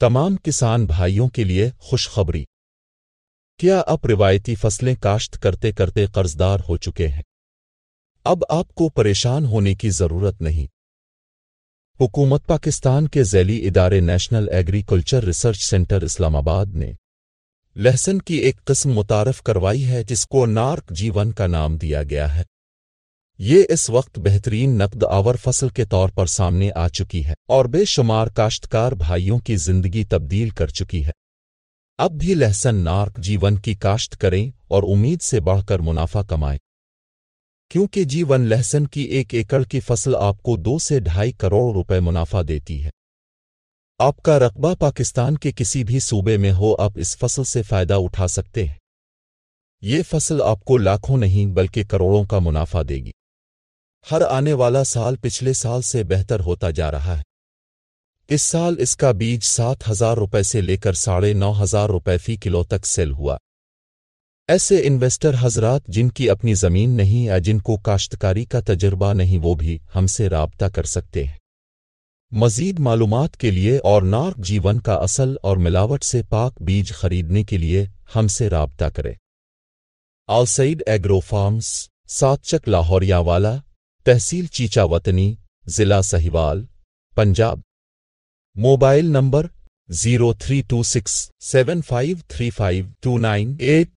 तमाम किसान भाइयों के लिए खुशखबरी क्या आप रिवायती फसलें काश्त करते करते कर्जदार हो चुके हैं अब आपको परेशान होने की जरूरत नहीं हुकूमत पाकिस्तान के जैली इदारे national agriculture research centre Islamabad ने लहसन की एक किस्म मुतारफ करवाई है जिसको नार्क जीवन का नाम दिया गया है ये इस वक्त बेहतरीन नकद आवर फसल के तौर पर सामने आ चुकी है और बेशुमार काश्तकार भाइयों की जिंदगी तब्दील कर चुकी है अब भी लहसन नार्क जीवन की काश्त करें और उम्मीद से बढ़कर मुनाफा कमाएं क्योंकि जीवन लहसन की एक एकड़ की फसल आपको दो से ढाई करोड़ रुपए मुनाफा देती है आपका रकबा पाकिस्तान के किसी भी सूबे में हो आप इस फसल से फायदा उठा सकते हैं ये फसल आपको लाखों नहीं बल्कि करोड़ों का मुनाफा देगी हर आने वाला साल पिछले साल से बेहतर होता जा रहा है इस साल इसका बीज सात हजार रुपये से लेकर साढ़े नौ हजार रुपये फी किलो तक सेल हुआ ऐसे इन्वेस्टर हजरात जिनकी अपनी ज़मीन नहीं या जिनको काश्तकारी का तजुर्बा नहीं वो भी हमसे रबता कर सकते हैं मजीद मालूम के लिए और नार्क जीवन का असल और मिलावट से पाक बीज खरीदने के लिए हमसे रबता करें आलसईड एग्रो फार्म्स सातचक लाहौरियावाला तहसील चीचावतनी जिला Sahiwal Punjab mobile number zero three two six seven five three five two nine eight